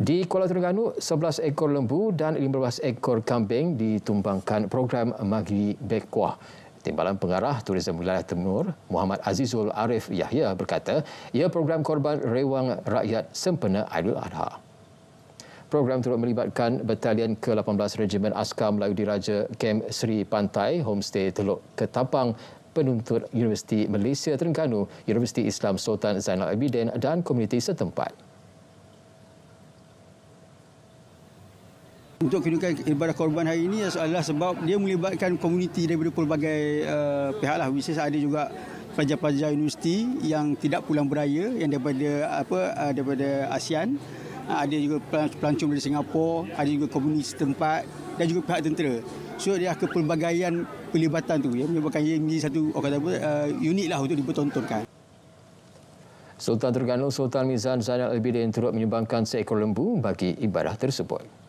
Di Kuala Terengganu, 11 ekor lembu dan 15 ekor kambing ditumbangkan program Magi Bekuah. Timbalan Pengarah Turisme Wilayah Temur, Muhammad Azizul Arif Yahya berkata, ia program korban rewang rakyat sempena Aidul Adha. Program turut melibatkan batalion ke-18 Regimen Askar Melayu Diraja Kamp Sri Pantai, Homestay Teluk Ketapang, penuntut Universiti Malaysia Terengganu, Universiti Islam Sultan Zainal Abidin dan komuniti setempat. untuk kedudukan ibadah korban hari ini adalah sebab dia melibatkan komuniti daripada pelbagai uh, pihak lah. Wisis ada juga pelajar-pelajar universiti yang tidak pulang beraya yang daripada apa uh, daripada ASEAN. Uh, ada juga pelancong dari Singapura, ada juga komuniti tempat, dan juga pihak tentera. So dia kepelbagaian pelibatan tu yang menyebabkan ia menjadi satu orang kata apa uh, unit lah untuk dipertontonkan. Sultan Terengganu Sultan Mizan Zainal Abidin turut menyumbangkan seekor lembu bagi ibadah tersebut.